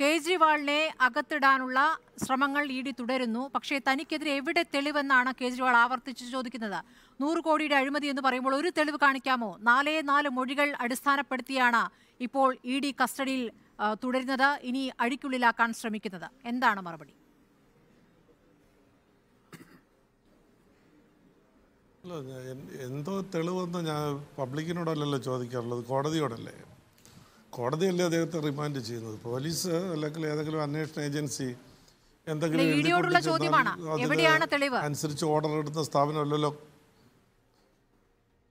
കേജ്രിവാളിനെ അകത്തിടാനുള്ള ശ്രമങ്ങൾ E D തുടരുന്നു പക്ഷേ തനിക്കെതിരെ എവിടെ തെളിവെന്നാണ് കേജ്രിവാൾ ആവർത്തിച്ച് ചോദിക്കുന്നത് നൂറ് കോടിയുടെ അഴിമതി എന്ന് പറയുമ്പോൾ ഒരു തെളിവ് കാണിക്കാമോ നാലേ നാല് മൊഴികൾ അടിസ്ഥാനപ്പെടുത്തിയാണ് ഇപ്പോൾ ഇ ഡി കസ്റ്റഡിയിൽ തുടരുന്നത് ഇനി അഴിക്കുള്ളിലാക്കാൻ ശ്രമിക്കുന്നത് എന്താണ് മറുപടി എന്തോ തെളിവെന്ന് ഞാൻ പബ്ലിക്കിനോടല്ലല്ലോ ചോദിക്കാറുള്ളത് കോടതിയോടല്ലേ കോടതിയല്ലേ അദ്ദേഹത്തെ റിമാൻഡ് ചെയ്യുന്നത് പോലീസ് അല്ലെങ്കിൽ ഏതെങ്കിലും അന്വേഷണ ഏജൻസി എന്തെങ്കിലും അനുസരിച്ച് ഓർഡർ എടുത്ത സ്ഥാപനമല്ലല്ലോ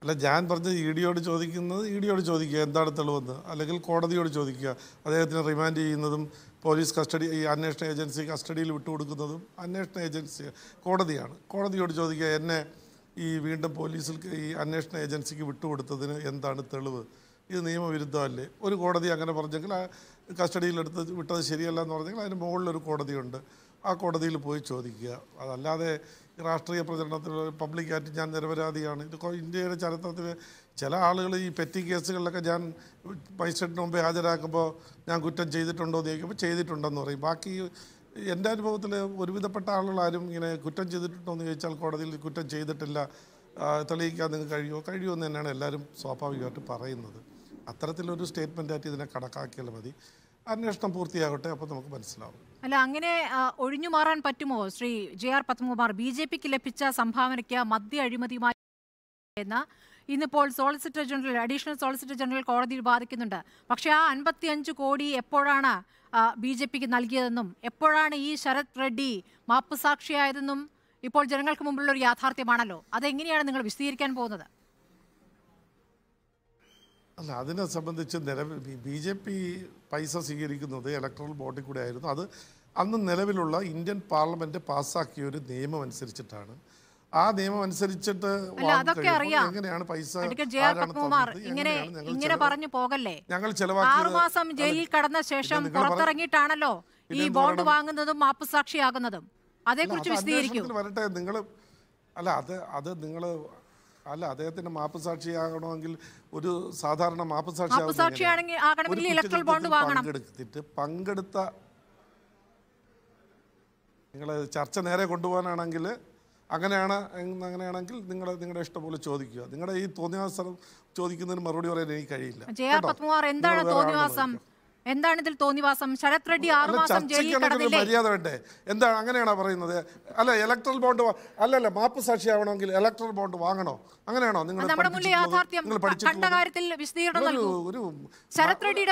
അല്ല ഞാൻ പറഞ്ഞത് ഇ ഡിയോട് ചോദിക്കുന്നത് ഇ ഡിയോട് ചോദിക്കുക എന്താണ് തെളിവെന്ന് അല്ലെങ്കിൽ കോടതിയോട് ചോദിക്കുക അദ്ദേഹത്തിന് റിമാൻഡ് ചെയ്യുന്നതും പോലീസ് കസ്റ്റഡി ഈ അന്വേഷണ ഏജൻസി കസ്റ്റഡിയിൽ വിട്ടുകൊടുക്കുന്നതും അന്വേഷണ ഏജൻസി കോടതിയാണ് കോടതിയോട് ചോദിക്കുക എന്നെ ഈ വീണ്ടും പോലീസിൽ ഈ അന്വേഷണ ഏജൻസിക്ക് വിട്ടുകൊടുത്തതിന് എന്താണ് തെളിവ് ഇത് നിയമവിരുദ്ധമല്ലേ ഒരു കോടതി അങ്ങനെ പറഞ്ഞെങ്കിൽ ആ കസ്റ്റഡിയിലെടുത്ത് വിട്ടത് ശരിയല്ല എന്ന് പറഞ്ഞെങ്കിൽ അതിന് മുകളിലൊരു കോടതിയുണ്ട് ആ കോടതിയിൽ പോയി ചോദിക്കുക അതല്ലാതെ രാഷ്ട്രീയ പ്രചരണത്തിൽ പബ്ലിക്കായിട്ട് ഞാൻ നിരപരാധിയാണ് ഇത് ഇന്ത്യയുടെ ചരിത്രത്തിൽ ചില ആളുകൾ ഈ പെറ്റി കേസുകളിലൊക്കെ ഞാൻ മജിസ്ട്രേറ്റിന് മുമ്പേ ഹാജരാക്കുമ്പോൾ ഞാൻ കുറ്റം ചെയ്തിട്ടുണ്ടോ എന്ന് ചോദിക്കുമ്പോൾ ചെയ്തിട്ടുണ്ടെന്ന് പറയും ബാക്കി എൻ്റെ അനുഭവത്തിൽ ഒരുവിധപ്പെട്ട ആളുകളാരും ഇങ്ങനെ കുറ്റം ചെയ്തിട്ടുണ്ടോ എന്ന് ചോദിച്ചാൽ കോടതിയിൽ കുറ്റം ചെയ്തിട്ടില്ല തെളിയിക്കാൻ നിങ്ങൾക്ക് കഴിയുമോ കഴിയുമെന്ന് തന്നെയാണ് എല്ലാവരും സ്വാഭാവികമായിട്ട് പറയുന്നത് അത്തരത്തിലൊരു ആയിട്ട് ഇതിനെ കണക്കാക്കിയാൽ മതി അന്വേഷണം പൂർത്തിയാകട്ടെ അപ്പോൾ നമുക്ക് മനസ്സിലാവും അല്ല അങ്ങനെ ഒഴിഞ്ഞു മാറാൻ പറ്റുമോ Shri J R Padmakumar B J പിക്ക് ലഭിച്ച സംഭാവനയ്ക്ക് മദ്യ അഴിമതിയുമായി എന്ന ഇന്നിപ്പോൾ solicitor general additional solicitor general കോടതിയിൽ ബാധിക്കുന്നുണ്ട് പക്ഷെ ആ അൻപത്തി അഞ്ച് കോടി എപ്പോഴാണ് ബി ജെ പിക്ക് നൽകിയതെന്നും എപ്പോഴാണ് ഈ ശരത് റെഡ്ഡി മാപ്പ് സാക്ഷിയായതെന്നും ഇപ്പോൾ ജനങ്ങൾക്ക് മുമ്പിലുള്ള ഒരു യാഥാർത്ഥ്യമാണല്ലോ അതെങ്ങനെയാണ് നിങ്ങൾ വിശദീകരിക്കാൻ പോകുന്നത് അല്ല അതിനെ സംബന്ധിച്ച് നിലവിൽ ബി ജെ പി പൈസ സ്വീകരിക്കുന്നത് ഇലക്ട്രൽ ബോർഡിൽ കൂടെ ആയിരുന്നു അത് അന്ന് നിലവിലുള്ള ഇന്ത്യൻ പാർലമെന്റ് പാസ്സാക്കിയ ഒരു നിയമം അനുസരിച്ചിട്ടാണ് ആ നിയമം അനുസരിച്ചിട്ട് എങ്ങനെയാണ് പൈസ ഇങ്ങനെ ഇങ്ങനെ പറഞ്ഞു പോകല്ലേ ഞങ്ങൾ ആറു മാസം ജയിലിൽ കടന്ന ശേഷം പുറത്തിറങ്ങിയിട്ടാണല്ലോ ഈ ബോണ്ട് വാങ്ങുന്നതും സാക്ഷിയാകുന്നതും അതേക്കുറിച്ച് വിശദീകരിക്കും വരട്ടെ നിങ്ങൾ അല്ല അത് അത് നിങ്ങൾ അല്ല അദ്ദേഹത്തിന്റെ മാപ്പ് സാക്ഷിയാകണമെങ്കിൽ ഒരു സാധാരണ മാപ്പ് സാക്ഷിയാകണമെങ്കിൽ ഇലക്ട്രൽ ബോണ്ട് വാങ്ങണം പങ്കെടുത്ത നിങ്ങൾ ചർച്ച നേരെ കൊണ്ടുപോകാനാണെങ്കിൽ അങ്ങനെയാണ് അങ്ങനെയാണെങ്കിൽ നിങ്ങൾ നിങ്ങളുടെ ഇഷ്ടംപോലെ ചോദിക്കുക നിങ്ങളുടെ ഈ തോന്നിയാസം ചോദിക്കുന്നതിന് മറുപടി പറയാൻ എനിക്ക് കഴിയില്ല എന്താണ് തോന്നിയാസം എന്താണ് ഇതിൽ തോന്നിവാസം ശരത് റെഡ്ഡി ആറുമാസം ജയിലിൽ കടന്നില്ലേ മര്യാദ വേണ്ടേ എന്താണ് അങ്ങനെയാണോ പറയുന്നത് അല്ല ഇലക്ട്രൽ ബോണ്ട് അല്ലല്ല മാപ്പ് സാക്ഷിയാവണമെങ്കിൽ ഇലക്ട്രൽ ബോണ്ട് വാങ്ങണോ അങ്ങനെയാണോ നിങ്ങൾ കണ്ട കാര്യത്തിൽ നൽകൂ ഒരു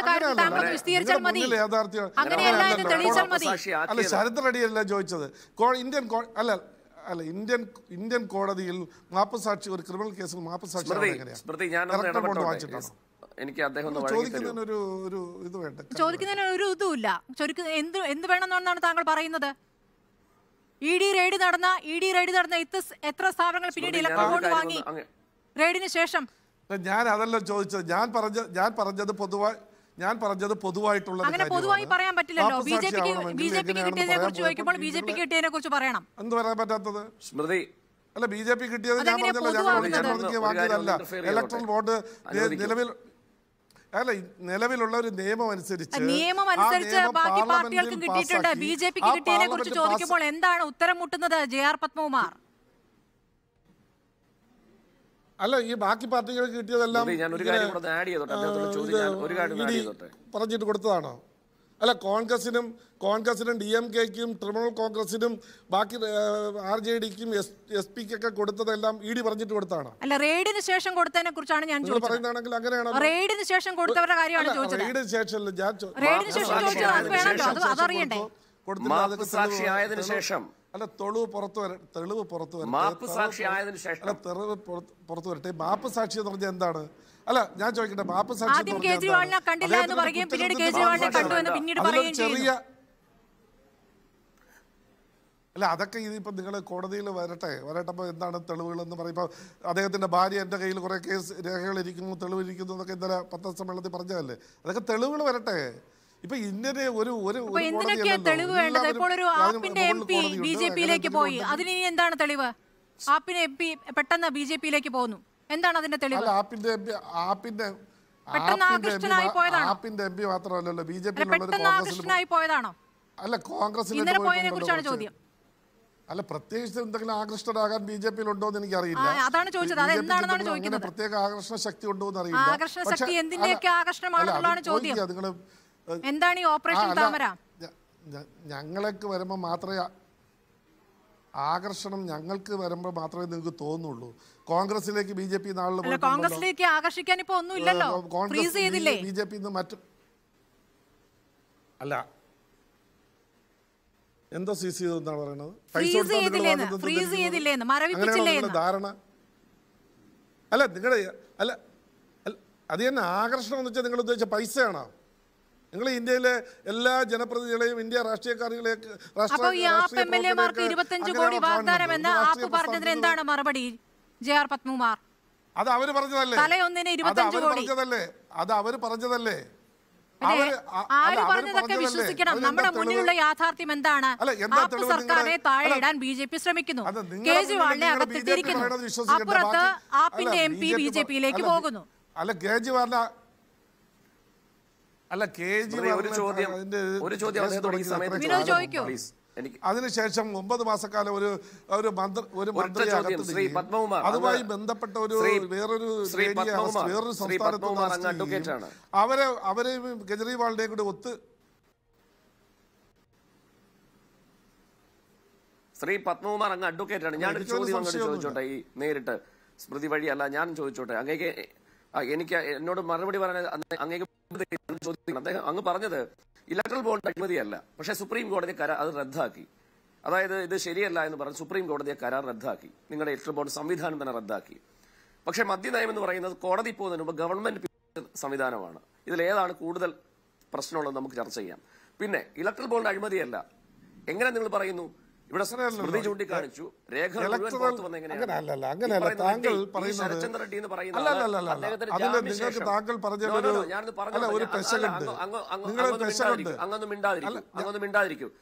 കാര്യത്തിൽ താങ്കൾ മതി മതി അല്ല ശരത് റെഡ്ഡി അല്ല ചോദിച്ചത് ഇന്ത്യൻ അല്ല അല്ല ഇന്ത്യൻ ഇന്ത്യൻ കോടതിയിൽ മാപ്പ് സാക്ഷി ഒരു ക്രിമിനൽ കേസിൽ മാപ്പ് സാക്ഷി എങ്ങനെയാണ് എനിക്ക് അദ്ദേഹം ഒരു വേണ്ട ചോദിക്കുന്നതിന് ഒരു ഇതുമില്ല എന്ത് എന്ത് വേണമെന്നാണ് താങ്കൾ പറയുന്നത് ഇ ഡി റെയ്ഡ് നടന്ന ഇ ഡി റെയ്ഡ് നടന്ന എത്ര സ്ഥാപനങ്ങൾ പിന്നീട് ഇലക്ട്രോൺ വാങ്ങി റെയ്ഡിന് ശേഷം ഞാൻ അതല്ല ചോദിച്ചത് ഞാൻ പറഞ്ഞ ഞാൻ പറഞ്ഞത് പൊതുവായി ഞാൻ പറഞ്ഞത് പൊതുവായിട്ടുള്ള അങ്ങനെ പൊതുവായി പറയാൻ പറ്റില്ലല്ലോ ബി ജെ പിക്ക് ബി ജെ പിക്ക് കിട്ടിയതിനെ കുറിച്ച് ചോദിക്കുമ്പോൾ ബി ജെ പിക്ക് കിട്ടിയതിനെ കുറിച്ച് പറയണം എന്ത് പറയാൻ പറ്റാത്തത് സ്മൃതി അല്ല ബി ജെ പി കിട്ടിയത് ഞാൻ പറഞ്ഞല്ലോ ഞാൻ വാങ്ങിയതല്ല ഇലക്ട്രൽ ബോർഡ് നിലവിൽ അല്ല നിലവിലുള്ള ഒരു നിയമം അനുസരിച്ച് നിയമം അനുസരിച്ച് ബാക്കി പാർട്ടികൾക്കും കിട്ടിയിട്ടുണ്ട് ബി ജെ പിക്ക് കിട്ടിയതിനെ കുറിച്ച് ചോദിക്കുമ്പോൾ എന്താണ് ഉത്തരം മുട്ടുന്നത് ജെ ആർ പത്മകുമാർ അല്ല ഈ ബാക്കി പാർട്ടികൾക്ക് കിട്ടിയതെല്ലാം പറഞ്ഞിട്ട് കൊടുത്തതാണോ അല്ല കോൺഗ്രസിനും കോൺഗ്രസിനും ഡി എം കെക്കും തൃണമൂൽ കോൺഗ്രസിനും ബാക്കി ആർ ജെ ഡിക്കും എസ് പിക്കൊക്കെ കൊടുത്തതെല്ലാം ഇ ഡി പറഞ്ഞിട്ട് കൊടുത്താണ് അല്ല റെയ്ഡിന് ശേഷം കൊടുത്തതിനെ കുറിച്ചാണ് ഞാൻ പറയുന്നതാണെങ്കിൽ അങ്ങനെയാണ് റെയ്ഡിന് ശേഷം കൊടുത്തവരുടെ കാര്യമാണ് റെയ്ഡിന് ശേഷം ഞാൻ അത് അതറിയണ്ടേ മാപ്പ് സാക്ഷി ആയതിനു ശേഷം അല്ല തെളിവ് പുറത്തു വരട്ടെ തെളിവ് പുറത്തു വരട്ടെ മാപ്പ് സാക്ഷി ആയതിനു ശേഷം അല്ല തെളിവ് പുറത്തു വരട്ടെ മാപ്പ് സാക്ഷി എന്ന് പറഞ്ഞാൽ എന്താണ് അല്ല ഞാൻ ചോദിക്കട്ടെ മാപ്പ് സാക്ഷി കേജ്രിവാളിനെ കണ്ടില്ല എന്ന് പറയുകയും പിന്നീട് കേജ്രിവാളിനെ കണ്ടു എന്ന് പിന്നീട് പറയുകയും ചെറിയ അല്ല അതൊക്കെ ഇതിപ്പോൾ നിങ്ങൾ കോടതിയിൽ വരട്ടെ വരട്ടപ്പോൾ എന്താണ് തെളിവുകൾ എന്ന് പറയുമ്പോൾ അദ്ദേഹത്തിന്റെ ഭാര്യ എൻ്റെ കയ്യിൽ കുറേ കേസ് രേഖകൾ ഇരിക്കുന്നു തെളിവ് ഇരിക്കുന്നു എന്നൊക്കെ ഇന്നലെ പത്രസമ്മേളനത്തിൽ പറഞ്ഞതല്ലേ അതൊക്കെ തെളിവുകൾ വരട്ടെ ഇപ്പൊ ഇന്ത്യനെ ഒരു ഒരു എന്തിനൊക്കെ തെളിവ് വേണ്ടത് ഇപ്പോൾ ഒരു ആപ്പിന്റെ എം പി ബി ജെ പിയിലേക്ക് പോയി അതിന് ഇനി എന്താണ് തെളിവ് ആപ്പിന്റെ എം പി പെട്ടെന്ന് ബി ജെ പിയിലേക്ക് പോകുന്നു എന്താണ് അതിന്റെ തെളിവ് ആപ്പിന്റെ ആപ്പിന്റെ ആപ്പിന്റെ എം പി മാത്രമല്ലല്ലോ ബി ജെ പി പോയതാണോ അല്ല കോൺഗ്രസിലെ കുറിച്ചാണ് ചോദ്യം അല്ല പ്രത്യേകിച്ച് എന്തെങ്കിലും ആകൃഷ്ടരാകാൻ ബി ജെ പിയിൽ ഉണ്ടോ എന്ന് എനിക്കറിയില്ല അതാണ് ചോദിച്ചത് അതെന്താണെന്നാണ് ചോദിക്കുന്നത് പ്രത്യേക ആകർഷണ ശക്തി ഉണ്ടോ എന്ന് അറിയില്ല ആകർഷണ ശക്തി എന്തിന്റെയൊക്കെ ആകർഷണമാണെന്നുള്ളതാണ് ചോദ്യം നിങ്ങൾ എന്താണ് ഈ ഓപ്പറേഷൻ താമര ഞങ്ങളൊക്കെ വരുമ്പോൾ മാത്രമേ ആകർഷണം ഞങ്ങൾക്ക് വരുമ്പോൾ മാത്രമേ നിങ്ങൾക്ക് തോന്നുള്ളൂ കോൺഗ്രസിലേക്ക് ബി ജെ പി നാളിൽ കോൺഗ്രസിലേക്ക് ആകർഷിക്കാൻ ഇപ്പൊ ഒന്നുമില്ലല്ലോ കോൺഗ്രസ് ബി ജെ പി മറ്റു അല്ല എന്തോ സി സി എന്നാണ് പറയുന്നത് ധാരണ അല്ല നിങ്ങളുടെ അല്ല അത് തന്നെ ആകർഷണം എന്ന് വെച്ചാൽ നിങ്ങൾ ഉദ്ദേശിച്ച പൈസയാണോ നിങ്ങൾ ഇന്ത്യയിലെ എല്ലാ ജനപ്രതിനിധികളെയും ഇന്ത്യ രാഷ്ട്രീയക്കാരികളെയും എന്താണ് മറുപടി ജെ ആർ അത് അവര് പറഞ്ഞതല്ലേ പറഞ്ഞതല്ലേ അത് അവര് പറഞ്ഞതല്ലേ വിശ്വസിക്കണം നമ്മുടെ മുന്നിലുള്ള യാഥാർത്ഥ്യം എന്താണ് ആപ്പ് സർക്കാരിനെ താഴെയിടാൻ ബി ജെ പി ശ്രമിക്കുന്നു കേജ്രിവാളിനെ അകത്തിട്ടിരിക്കുന്നു അപ്പുറത്ത് ആപ്പിന്റെ എം പി ബി ജെ പിയിലേക്ക് പോകുന്നു അല്ല കേജ്രിവാളിനെ അല്ല കെ ജി ഒരു ചോദ്യം ഒരു ചോദ്യം അതിനുശേഷം ഒമ്പത് മാസക്കാലം ഒരു ഒരു മന്ത്രി ഒരു മന്ത്രി അതുമായി ബന്ധപ്പെട്ട ഒരു വേറൊരു വേറൊരു സംസ്ഥാനത്ത് അവരെ അവരെയും കെജ്രിവാളിനെയും കൂടി ഒത്ത് ശ്രീ പത്മകുമാർ അങ്ങ് അഡ്വക്കേറ്റ് ആണ് ഞാൻ ചോദിച്ചോട്ടെ ഈ നേരിട്ട് സ്മൃതി വഴിയല്ല ഞാൻ ചോദിച്ചോട്ടെ അങ്ങേക്ക് എനിക്ക് എന്നോട് മറുപടി പറയാൻ അങ്ങേക്ക് അദ്ദേഹം അങ്ങ് പറഞ്ഞത് ഇലക്ട്രൽ ബോണ്ട് അഴിമതിയല്ല പക്ഷേ സുപ്രീം കോടതി കരാർ അത് റദ്ദാക്കി അതായത് ഇത് ശരിയല്ല എന്ന് പറഞ്ഞ് സുപ്രീം കോടതിയെ കരാർ റദ്ദാക്കി നിങ്ങളുടെ ഇലക്ട്രൽ ബോണ്ട് സംവിധാനം തന്നെ റദ്ദാക്കി പക്ഷേ മദ്യനയം എന്ന് പറയുന്നത് കോടതി പോകുന്നതിന് മുമ്പ് ഗവൺമെന്റ് സംവിധാനമാണ് ഇതിലേതാണ് കൂടുതൽ പ്രശ്നമുള്ളത് നമുക്ക് ചർച്ച ചെയ്യാം പിന്നെ ഇലക്ട്രൽ ബോണ്ട് അഴിമതിയല്ല എങ്ങനെ നിങ്ങൾ പറയുന്നു ഇവിടെ സ്മൃതി ചൂണ്ടിക്കാണിച്ചു രേഖ അങ്ങനെയല്ല അങ്ങനെയല്ല താങ്കൾ പറയുന്നത് അതിൽ നിങ്ങൾക്ക് താങ്കൾ പറഞ്ഞൊരു അല്ല ഒരു പെശകുണ്ട് നിങ്ങളൊരു പെശകുണ്ട് അങ്ങൊന്നും മിണ്ടാതിരിക്കും അങ്ങനൊന്നും മിണ്ടാതിരിക്കും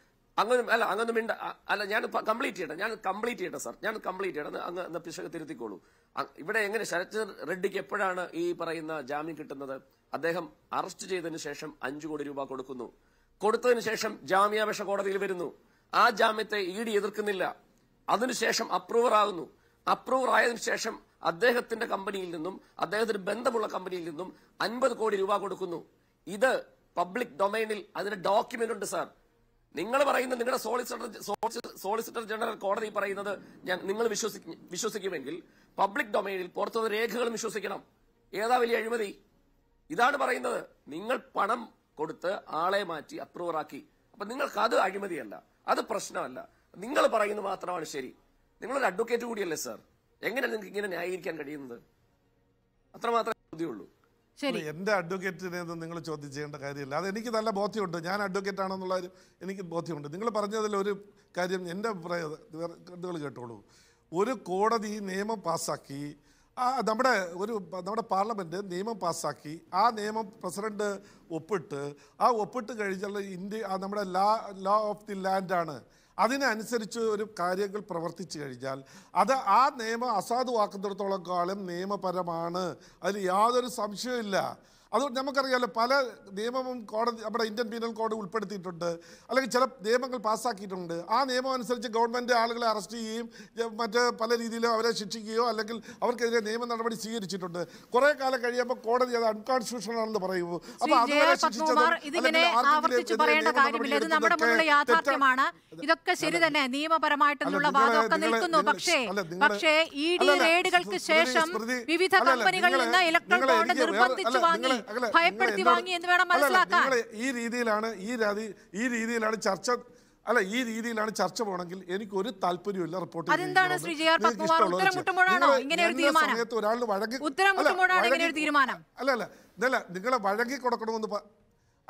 അങ്ങനെ അല്ല അങ്ങനെ മിണ്ട അല്ല ഞാൻ കംപ്ലീറ്റ് ചെയ്യട്ടെ ഞാൻ കംപ്ലീറ്റ് ചെയ്യട്ടെ സർ ഞാൻ കംപ്ലീറ്റ് ചെയ്യട്ടെ അങ്ങ് പിശക് തിരുത്തിക്കോളൂ ഇവിടെ എങ്ങനെ ശരത് റെഡ്ഡിക്ക് എപ്പോഴാണ് ഈ പറയുന്ന ജാമ്യം കിട്ടുന്നത് അദ്ദേഹം അറസ്റ്റ് ചെയ്തതിനു ശേഷം അഞ്ചു കോടി രൂപ കൊടുക്കുന്നു കൊടുത്തതിന് ശേഷം ജാമ്യാപേക്ഷ കോടതിയിൽ വരുന്നു ആ ജാമ്യത്തെ ഇ ഡി എതിർക്കുന്നില്ല അതിനുശേഷം അപ്രൂവർ ആകുന്നു അപ്രൂവർ ആയതിനു ശേഷം അദ്ദേഹത്തിന്റെ കമ്പനിയിൽ നിന്നും അദ്ദേഹത്തിന് ബന്ധമുള്ള കമ്പനിയിൽ നിന്നും അൻപത് കോടി രൂപ കൊടുക്കുന്നു ഇത് പബ്ലിക് ഡൊമൈനിൽ അതിന് ഡോക്യുമെന്റ് ഉണ്ട് സാർ നിങ്ങൾ പറയുന്ന നിങ്ങളുടെ സോളിസിറ്റർ സോളിസിറ്റർ ജനറൽ കോടതി പറയുന്നത് നിങ്ങൾ വിശ്വസിക്കുമെങ്കിൽ പബ്ലിക് ഡൊമൈനിൽ പുറത്തു രേഖകളും വിശ്വസിക്കണം ഏതാ വലിയ അഴിമതി ഇതാണ് പറയുന്നത് നിങ്ങൾ പണം കൊടുത്ത് ആളെ മാറ്റി അപ്രൂവറാക്കി അപ്പൊ നിങ്ങൾക്ക് അത് അഴിമതിയല്ല അത് പ്രശ്നമല്ല നിങ്ങൾ പറയുന്നത് മാത്രമാണ് ശരി നിങ്ങളൊരു അഡ്വക്കേറ്റ് കൂടിയല്ലേ സാർ എങ്ങനെ നിങ്ങൾക്ക് ഇങ്ങനെ ന്യായീകരിക്കാൻ കഴിയുന്നത് അത്രമാത്രമേ ബുദ്ധിയുള്ളൂ എന്റെ അഡ്വക്കേറ്റിനെ നിങ്ങൾ ചോദ്യം ചെയ്യേണ്ട കാര്യമില്ല അത് എനിക്ക് നല്ല ബോധ്യമുണ്ട് ഞാൻ അഡ്വക്കേറ്റ് ആണെന്നുള്ള എനിക്ക് ബോധ്യമുണ്ട് നിങ്ങൾ പറഞ്ഞതിൽ ഒരു കാര്യം എൻ്റെ അഭിപ്രായം കേട്ടോളൂ ഒരു കോടതി നിയമം പാസ്സാക്കി ആ നമ്മുടെ ഒരു നമ്മുടെ പാർലമെൻറ്റ് നിയമം പാസ്സാക്കി ആ നിയമം പ്രസിഡന്റ് ഒപ്പിട്ട് ആ ഒപ്പിട്ട് കഴിഞ്ഞാൽ ഇന്ത്യ നമ്മുടെ ലാ ലോ ഓഫ് ദി ലാൻഡാണ് അതിനനുസരിച്ച് ഒരു കാര്യങ്ങൾ പ്രവർത്തിച്ചു കഴിഞ്ഞാൽ അത് ആ നിയമം അസാധുവാക്കുന്നിടത്തോളം കാലം നിയമപരമാണ് അതിൽ യാതൊരു സംശയവും അതുകൊണ്ട് നമുക്കറിയാമല്ലോ പല നിയമവും കോടതി നമ്മുടെ ഇന്ത്യൻ പീനൽ കോഡ് ഉൾപ്പെടുത്തിയിട്ടുണ്ട് അല്ലെങ്കിൽ ചില നിയമങ്ങൾ പാസ്സാക്കിയിട്ടുണ്ട് ആ നിയമം അനുസരിച്ച് ഗവൺമെൻറ് ആളുകളെ അറസ്റ്റ് ചെയ്യുകയും മറ്റ് പല രീതിയിലും അവരെ ശിക്ഷിക്കുകയോ അല്ലെങ്കിൽ അവർക്കെതിരെ നിയമ നടപടി സ്വീകരിച്ചിട്ടുണ്ട് കുറേ കാലം കഴിയുമ്പോൾ കോടതി അത് അൺകോൺസ്റ്റിറ്റ്യൂഷണൽ ആണെന്ന് പറയുമോ അപ്പോൾ അതുവരെ ശിക്ഷിച്ചത് ഇതൊക്കെ ശരി തന്നെ നിയമപരമായിട്ടുള്ള നിൽക്കുന്നു പക്ഷേ പക്ഷേ ഇ ഡി റെയ്ഡുകൾക്ക് ശേഷം വിവിധ കമ്പനികളിൽ നിന്ന് ഇലക്ട്രോൺ നിർബന്ധിച്ചു വാങ്ങി ഭയപ്പെടുത്തി വാങ്ങി എന്ന് വേണം മനസ്സിലാക്കാൻ ഈ രീതിയിലാണ് ഈ ഈ രീതിയിലാണ് ചർച്ച അല്ല ഈ രീതിയിലാണ് ചർച്ച പോകണമെങ്കിൽ എനിക്ക് ഒരു താല്പര്യമില്ല റിപ്പോർട്ട് സമയത്ത് ഒരാൾ വഴങ്ങി അല്ല അല്ല നിങ്ങളെ വഴങ്ങി കൊടുക്കണമെന്ന്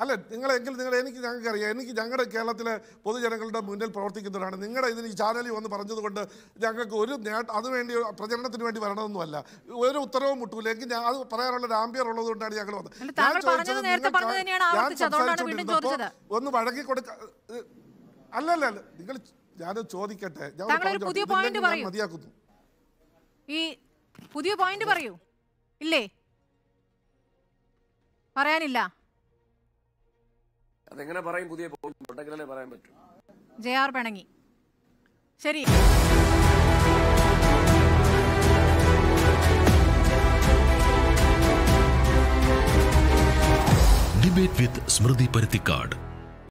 അല്ല നിങ്ങളെങ്കിലും നിങ്ങൾ എനിക്ക് അറിയാം എനിക്ക് ഞങ്ങളുടെ കേരളത്തിലെ പൊതുജനങ്ങളുടെ മുന്നിൽ പ്രവർത്തിക്കുന്നവരാണ് നിങ്ങളുടെ ഇതിന് ഈ ചാനലിൽ വന്ന് പറഞ്ഞതുകൊണ്ട് ഞങ്ങൾക്ക് ഒരു നേട്ട അതുവേണ്ടി പ്രചരണത്തിന് വേണ്ടി വരണമെന്നല്ല ഒരു ഉത്തരവും മുട്ടൂല എങ്കിൽ ഞാൻ അത് പറയാനുള്ള ഒരു ആംബിയർ ഉള്ളത് കൊണ്ടാണ് ഞങ്ങൾ വന്നത് ഞാൻ ചോദിച്ചത് സംസാരിച്ചുകൊണ്ടിരുന്നപ്പോൾ ഒന്ന് വഴക്കി കൊടുക്ക അല്ലല്ല നിങ്ങൾ ഞാൻ ചോദിക്കട്ടെ മതിയാക്കുന്നു ഈ പുതിയ പോയിന്റ് പറയൂ ഇല്ലേ പറയാനില്ല അതെങ്ങനെ പറയും പുതിയ ബോണ്ട് പറയാൻ പറ്റും ജെ ആർ പിണങ്ങി ശരി ഡിബേറ്റ് വിത്ത് സ്മൃതി പരുത്തിക്കാട്